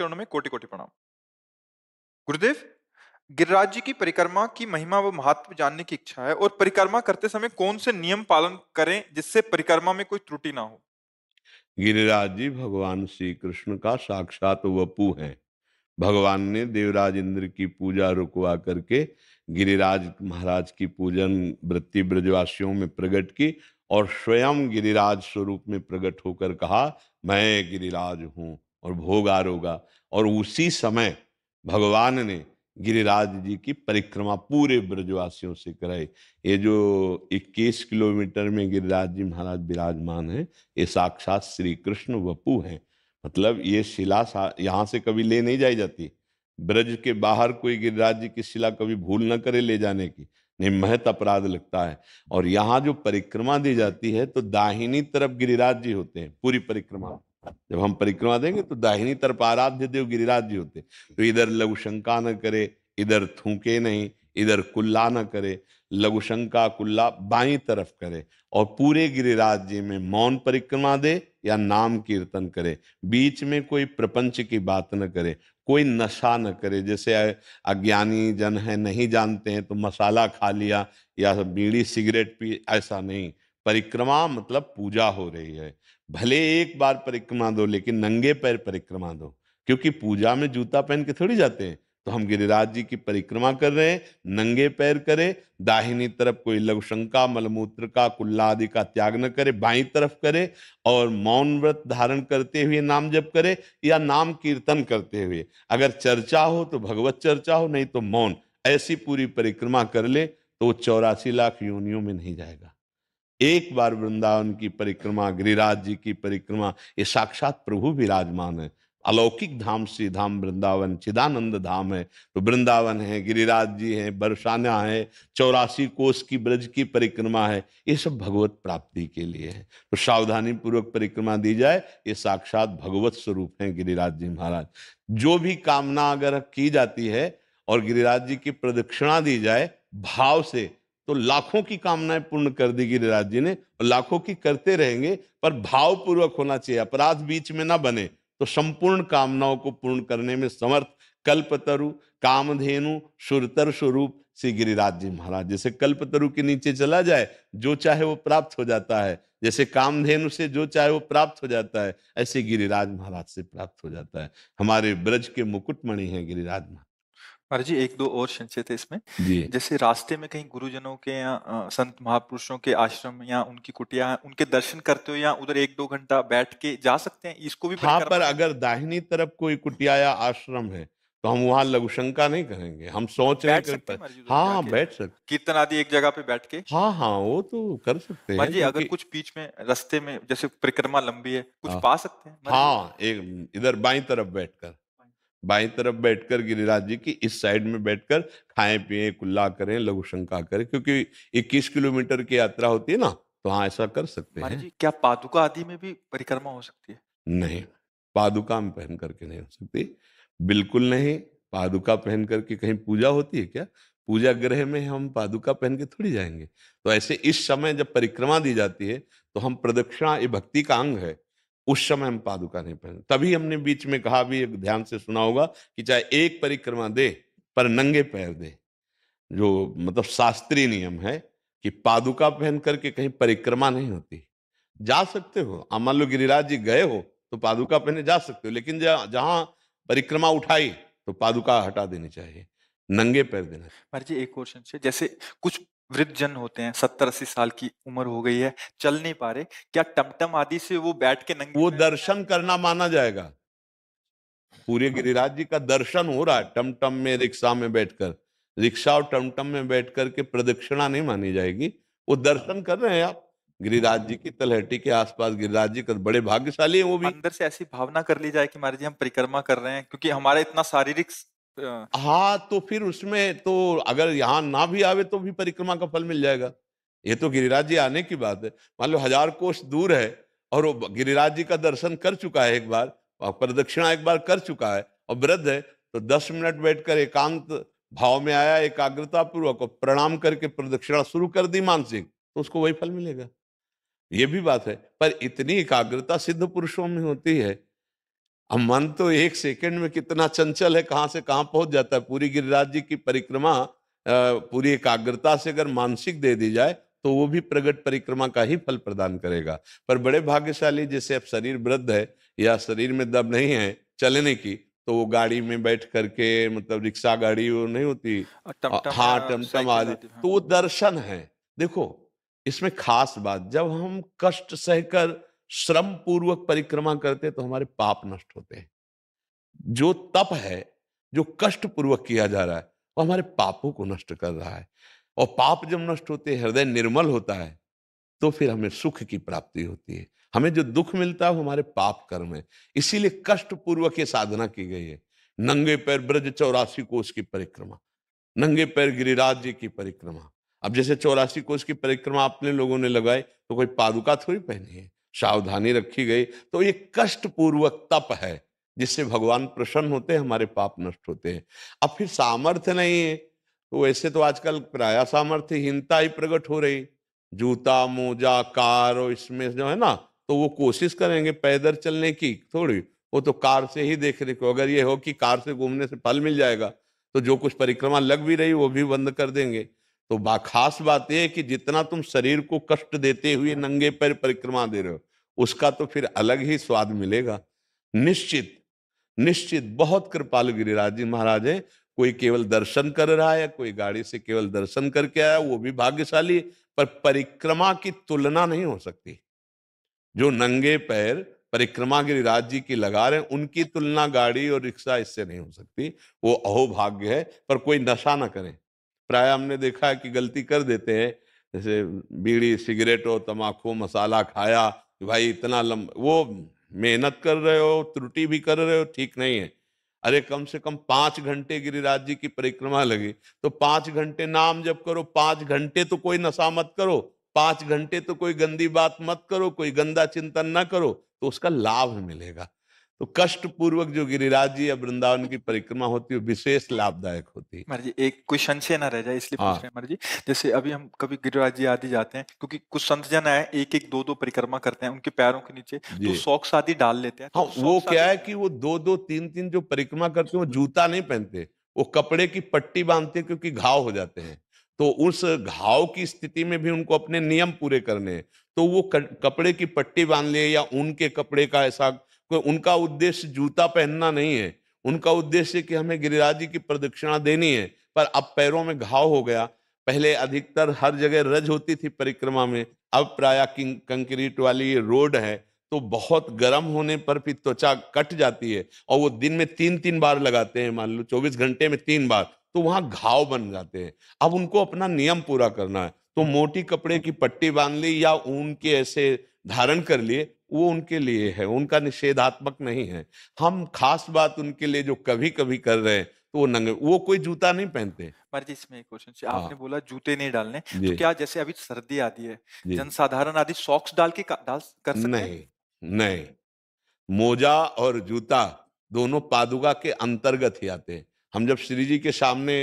चरणों में कोटि कोटि प्रणाम गुरुदेव गिरिराज जी की परिक्रमा की महिमा व महत्व जानने की इच्छा है और परिक्रमा करते समय कौन से नियम पालन करें जिससे परिक्रमा में कोई त्रुटि ना हो गिरिराज जी भगवान श्री कृष्ण का साक्षात वपू हैं भगवान ने देवराज इंद्र की पूजा रुकवा करके गिरिराज महाराज की पूजन वृत्ति ब्रजवासियों में प्रकट की और स्वयं गिरिराज स्वरूप में प्रकट होकर कहा मैं गिरिराज हूँ और भोग आरोगा और उसी समय भगवान ने गिरिराज जी की परिक्रमा पूरे ब्रजवासियों से कराई ये जो 21 किलोमीटर में गिरिराज जी महाराज विराजमान हैं ये साक्षात श्री कृष्ण वपु हैं मतलब ये शिला यहाँ से कभी ले नहीं जाई जाती ब्रज के बाहर कोई गिरिराज जी की शिला कभी भूल न करे ले जाने की नहीं महत अपराध लगता है और यहाँ जो परिक्रमा दी जाती है तो दाहिनी तरफ गिरिराज जी होते हैं पूरी परिक्रमा जब हम परिक्रमा देंगे तो दाहिनी तरफ आराध्य देव गिरिराज जी होते तो इधर लघु शंका न करे इधर थूके नहीं इधर कुल्ला न करे लघु शंका कुल्ला बाई तरफ करे और पूरे गिरिराज जी में मौन परिक्रमा दे या नाम कीर्तन करे बीच में कोई प्रपंच की बात न करे कोई नशा न करे जैसे अज्ञानी जन है नहीं जानते हैं तो मसाला खा लिया या बीड़ी सिगरेट पी ऐसा नहीं परिक्रमा मतलब पूजा हो रही है भले एक बार परिक्रमा दो लेकिन नंगे पैर परिक्रमा दो क्योंकि पूजा में जूता पहन के थोड़ी जाते हैं तो हम गिरिराज जी की परिक्रमा कर रहे हैं नंगे पैर करें दाहिनी तरफ कोई लघुशंका मलमूत्र का कुल्ला आदि का त्याग न करे बाई तरफ करे और मौन व्रत धारण करते हुए नाम जप करे या नाम कीर्तन करते हुए अगर चर्चा हो तो भगवत चर्चा हो नहीं तो मौन ऐसी पूरी परिक्रमा कर ले तो वो चौरासी लाख योनियों में नहीं जाएगा एक बार वृंदावन की परिक्रमा गिरिराज जी की परिक्रमा ये साक्षात प्रभु विराजमान है अलौकिक धाम श्री धाम वृंदावन चिदानंद धाम है तो वृंदावन है गिरिराज जी है बरसाना है चौरासी कोष की ब्रज की परिक्रमा है ये सब भगवत प्राप्ति के लिए है तो सावधानी पूर्वक परिक्रमा दी जाए ये साक्षात भगवत स्वरूप है गिरिराज जी महाराज जो भी कामना अगर की जाती है और गिरिराज जी की प्रदक्षिणा दी जाए भाव से तो लाखों की कामनाएं पूर्ण कर दी गिरिराज जी ने और लाखों की करते रहेंगे पर भावपूर्वक होना चाहिए अपराध बीच में ना बने तो संपूर्ण कामनाओं को पूर्ण करने में समर्थ कल्पतरु कामधेनु सुरतर स्वरूप श्री गिरिराज जी महाराज जैसे कल्पतरु के नीचे चला जाए जो चाहे वो प्राप्त हो जाता है जैसे कामधेनु से जो चाहे वो प्राप्त हो जाता है ऐसे गिरिराज महाराज से प्राप्त हो जाता है हमारे ब्रज के मुकुटमणि हैं गिरिराज महाराज महाराज जी एक दो और संचय थे इसमें जैसे रास्ते में कहीं गुरुजनों के या संत महापुरुषों के आश्रम या उनकी कुटिया उनके दर्शन करते हो या उधर एक दो घंटा बैठ के जा सकते हैं इसको भी हाँ पर अगर दाहिनी तरफ कोई कुटिया या आश्रम है तो हम वहाँ लघुशंका नहीं करेंगे हम सोच रहे सकते हाँ, हाँ बैठ सकते कीर्तन आदि एक जगह पे बैठ के हाँ हाँ वो तो कर सकते हैं जी अगर कुछ बीच में रास्ते में जैसे परिक्रमा लंबी है कुछ हाँ। पा सकते हैं हाँ एक इधर बाई तरफ बैठकर बाई तरफ बैठकर गिरिराज जी की इस साइड में बैठकर खाएं पिए कुल्ला करें लघु शंका करें क्योंकि 21 किलोमीटर की यात्रा होती है ना तो हाँ ऐसा कर सकते हैं क्या पादुका आदि में भी परिक्रमा हो सकती है नहीं पादुका में पहन करके नहीं हो सकती बिल्कुल नहीं पादुका पहन करके कहीं पूजा होती है क्या पूजा ग्रह में हम पादुका पहन के थोड़ी जाएंगे तो ऐसे इस समय जब परिक्रमा दी जाती है तो हम प्रदक्षिणा ये भक्ति का अंग है उस समय हम पादुका नहीं पहने तभी हमने बीच में कहा भी एक ध्यान से सुना होगा कि चाहे एक परिक्रमा दे पर नंगे पैर दे जो मतलब शास्त्रीय नियम है कि पादुका पहन करके कहीं परिक्रमा नहीं होती जा सकते हो मान लो गिरिराज जी गए हो तो पादुका पहने जा सकते हो लेकिन जहां जा, परिक्रमा उठाई तो पादुका हटा देनी चाहिए नंगे पैर देना पर जी एक क्वेश्चन से जैसे कुछ वृद्ध जन होते हैं सत्तर अस्सी साल की उम्र हो गई है चल नहीं पा रहे क्या टमटम आदि से वो बैठ के नंगे वो दर्शन करना माना जाएगा पूरे हाँ। गिरिराज जी का दर्शन हो रहा है टमटम में रिक्शा में बैठकर रिक्शा और टमटम में बैठकर के प्रदक्षिणा नहीं मानी जाएगी वो दर्शन कर रहे हैं आप गिरिराज जी की तलहटी के आसपास गिरिराज जी का बड़े भाग्यशाली है वो भी अंदर से ऐसी भावना कर ली जाए कि महाराज जी हम परिक्रमा कर रहे हैं क्योंकि हमारा इतना शारीरिक हाँ।, हाँ तो फिर उसमें तो अगर यहाँ ना भी आवे तो भी परिक्रमा का फल मिल जाएगा ये तो गिरिराज जी आने की बात है मान लो हजार कोष दूर है और वो गिरिराज जी का दर्शन कर चुका है एक बार और प्रदक्षिणा एक बार कर चुका है और वृद्ध है तो दस मिनट बैठकर एकांत भाव में आया एकाग्रता पूर्वक और प्रणाम करके प्रदक्षिणा शुरू कर दी मानसिक तो उसको वही फल मिलेगा ये भी बात है पर इतनी एकाग्रता सिद्ध पुरुषों में होती है अब मन तो एक सेकंड में कितना चंचल है कहाँ से कहाँ पहुंच जाता है पूरी गिरिराज जी की परिक्रमा पूरी एकाग्रता से अगर मानसिक दे दी जाए तो वो भी प्रगट परिक्रमा का ही फल प्रदान करेगा पर बड़े भाग्यशाली जैसे अब शरीर वृद्ध है या शरीर में दब नहीं है चलने की तो वो गाड़ी में बैठ करके मतलब रिक्शा गाड़ी वो नहीं होती हाँ टमटम आदि हाँ। तो वो दर्शन है देखो इसमें खास बात जब हम कष्ट सहकर श्रम पूर्वक परिक्रमा करते तो हमारे पाप नष्ट होते हैं जो तप है जो कष्ट पूर्वक किया जा रहा है वो हमारे पापों को नष्ट कर रहा है और पाप जब नष्ट होते हैं हृदय निर्मल होता है तो फिर हमें सुख की प्राप्ति होती है हमें जो दुख मिलता है वो हमारे पाप कर्म है इसीलिए कष्ट पूर्वक ये साधना की गई है नंगे पैर ब्रज चौरासी कोष की परिक्रमा नंगे पैर गिरिराज जी की परिक्रमा अब जैसे चौरासी कोष की परिक्रमा अपने लोगों ने लगाई तो कोई पादुका थोड़ी पहनी है सावधानी रखी गई तो ये कष्टपूर्वक तप है जिससे भगवान प्रसन्न होते हैं हमारे पाप नष्ट होते हैं अब फिर सामर्थ्य नहीं है तो वैसे तो आजकल प्राय सामर्थ्यहीनता ही प्रकट हो रही जूता मोजा कार और इसमें जो है ना तो वो कोशिश करेंगे पैदल चलने की थोड़ी वो तो कार से ही देख रहे को अगर ये हो कि कार से घूमने से फल मिल जाएगा तो जो कुछ परिक्रमा लग भी रही वो भी बंद कर देंगे तो बा खास बात यह है कि जितना तुम शरीर को कष्ट देते हुए नंगे पैर परिक्रमा दे रहे हो उसका तो फिर अलग ही स्वाद मिलेगा निश्चित निश्चित बहुत कृपाल गिरिराज जी महाराज है कोई केवल दर्शन कर रहा है कोई गाड़ी से केवल दर्शन करके आया वो भी भाग्यशाली पर परिक्रमा की तुलना नहीं हो सकती जो नंगे पैर परिक्रमा गिरिराज जी की लगा रहे हैं उनकी तुलना गाड़ी और रिक्शा इससे नहीं हो सकती वो अहोभाग्य है पर कोई नशा ना करें प्राय हमने देखा है कि गलती कर देते हैं जैसे बीड़ी सिगरेट और तम्बाकू मसाला खाया भाई इतना लंबा वो मेहनत कर रहे हो त्रुटि भी कर रहे हो ठीक नहीं है अरे कम से कम पांच घंटे गिरिराज जी की परिक्रमा लगी तो पांच घंटे नाम जब करो पांच घंटे तो कोई नशा मत करो पांच घंटे तो कोई गंदी बात मत करो कोई गंदा चिंतन ना करो तो उसका लाभ मिलेगा तो कष्ट पूर्वक जो गिरिराज जी या वृंदावन की परिक्रमा होती है विशेष लाभदायक होती है जी एक कोई संशय ना रह जाए इसलिए हाँ। पूछ रहे हैं जी जैसे अभी हम कभी गिरिराज जी आदि जाते हैं क्योंकि कुछ संत जन आए एक एक दो दो परिक्रमा करते हैं उनके पैरों के नीचे तो सौक्स आदि डाल लेते हैं तो हाँ, वो क्या है कि वो दो दो तीन तीन जो परिक्रमा करते हैं वो जूता नहीं पहनते वो कपड़े की पट्टी बांधते क्योंकि घाव हो जाते हैं तो उस घाव की स्थिति में भी उनको अपने नियम पूरे करने हैं तो वो कपड़े की पट्टी बांध लिए या उनके कपड़े का ऐसा उनका उद्देश्य जूता पहनना नहीं है उनका उद्देश्य कि हमें गिरिराज जी की प्रदक्षिणा देनी है पर अब पैरों में घाव हो गया पहले अधिकतर हर जगह रज होती थी परिक्रमा में अब प्राय कंक्रीट वाली रोड है तो बहुत गर्म होने पर भी त्वचा कट जाती है और वो दिन में तीन तीन बार लगाते हैं मान लो चौबीस घंटे में तीन बार तो वहाँ घाव बन जाते हैं अब उनको अपना नियम पूरा करना है तो मोटी कपड़े की पट्टी बांध ली या ऊन के ऐसे धारण कर लिए वो उनके लिए है उनका निषेधात्मक नहीं है हम खास बात उनके लिए जो कभी कभी कर रहे हैं तो वो नंगे वो कोई जूता नहीं पहनते पर जी इसमें एक क्वेश्चन आपने हाँ। बोला जूते नहीं डालने तो क्या जैसे अभी सर्दी आती है जनसाधारण आदि सॉक्स डाल के डाल कर सकते नहीं नहीं मोजा और जूता दोनों पादुका के अंतर्गत ही आते हैं हम जब श्री जी के सामने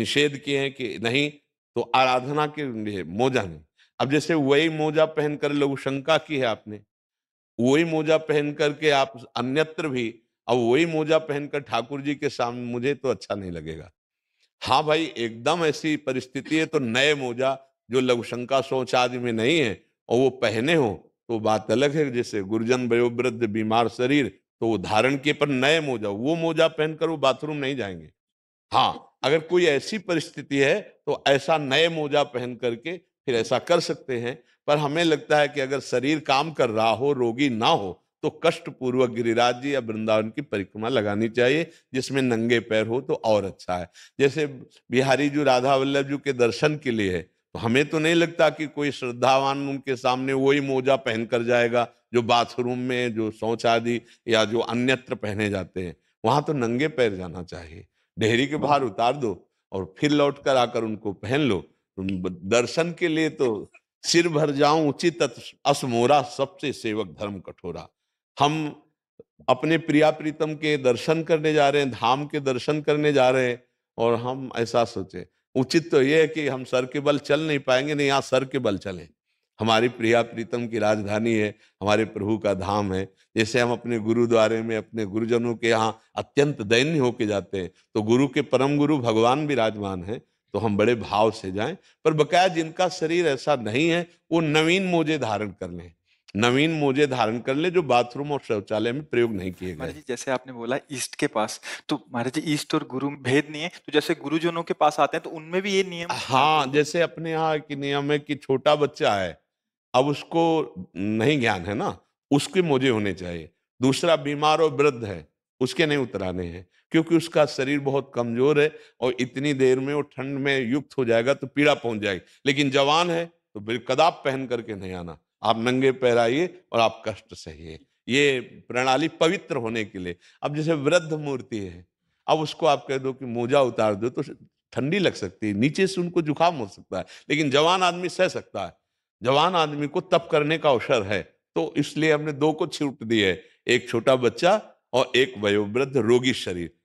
निषेध किए हैं कि नहीं तो आराधना के लिए मोजा नहीं अब जैसे वही मोजा पहनकर लघुशंका की है आपने वही मोजा पहन करके आप अन्यत्र भी अब वही मोजा पहनकर ठाकुर जी के सामने मुझे तो अच्छा नहीं लगेगा हाँ भाई एकदम ऐसी परिस्थिति है तो नए मोजा जो लघुशंका सोच आदि में नहीं है और वो पहने हो तो बात अलग है जैसे गुर्जन वयोवृद्ध बीमार शरीर तो वो धारण किए पर नए मोजा वो मोजा पहनकर वो बाथरूम नहीं जाएंगे हाँ अगर कोई ऐसी परिस्थिति है तो ऐसा नए मोजा पहन करके फिर ऐसा कर सकते हैं पर हमें लगता है कि अगर शरीर काम कर रहा हो रोगी ना हो तो कष्ट पूर्वक गिरिराज जी या वृंदावन की परिक्रमा लगानी चाहिए जिसमें नंगे पैर हो तो और अच्छा है जैसे बिहारी जी राधा वल्लभ जी के दर्शन के लिए है तो हमें तो नहीं लगता कि कोई श्रद्धावान उनके सामने वही मोजा पहन कर जाएगा जो बाथरूम में जो शौच आदि या जो अन्यत्र पहने जाते हैं वहां तो नंगे पैर जाना चाहिए डेहरी के बाहर उतार दो और फिर लौट कर आकर उनको पहन लो दर्शन के लिए तो सिर भर जाऊं उचित असमोरा सबसे सेवक धर्म कठोरा हम अपने प्रिया प्रीतम के दर्शन करने जा रहे हैं धाम के दर्शन करने जा रहे हैं और हम ऐसा सोचे उचित तो यह है कि हम सर के बल चल नहीं पाएंगे नहीं यहाँ सर के बल चलें हमारी प्रिया प्रीतम की राजधानी है हमारे प्रभु का धाम है जैसे हम अपने गुरुद्वारे में अपने गुरुजनों के यहाँ अत्यंत दैन्य होके जाते हैं तो गुरु के परम गुरु भगवान भी राजमान है तो हम बड़े भाव से जाएं पर बकाया जिनका शरीर ऐसा नहीं है वो नवीन मोजे धारण कर लें नवीन मोजे धारण कर ले जो बाथरूम और शौचालय में प्रयोग नहीं किए गए जैसे आपने बोला ईस्ट के पास तो महाराज जी ईस्ट और गुरु भेद नहीं है तो जैसे गुरुजनों के पास आते हैं तो उनमें भी ये नियम हाँ जैसे अपने यहाँ की नियम है कि छोटा बच्चा है अब उसको नहीं ज्ञान है ना उसके मोजे होने चाहिए दूसरा बीमार और वृद्ध है उसके नहीं उतराने हैं क्योंकि उसका शरीर बहुत कमजोर है और इतनी देर में वो ठंड में युक्त हो जाएगा तो पीड़ा पहुंच जाएगी लेकिन जवान है तो बिलकदाब पहन करके नहीं आना आप नंगे पैर आइए और आप कष्ट सहिए ये प्रणाली पवित्र होने के लिए अब जैसे वृद्ध मूर्ति है अब उसको आप कह दो कि मोजा उतार दो तो ठंडी लग सकती है नीचे से उनको जुकाम हो सकता है लेकिन जवान आदमी सह सकता है जवान आदमी को तप करने का अवसर है तो इसलिए हमने दो को छूट दी है एक छोटा बच्चा और एक वयोवृद्ध रोगी शरीर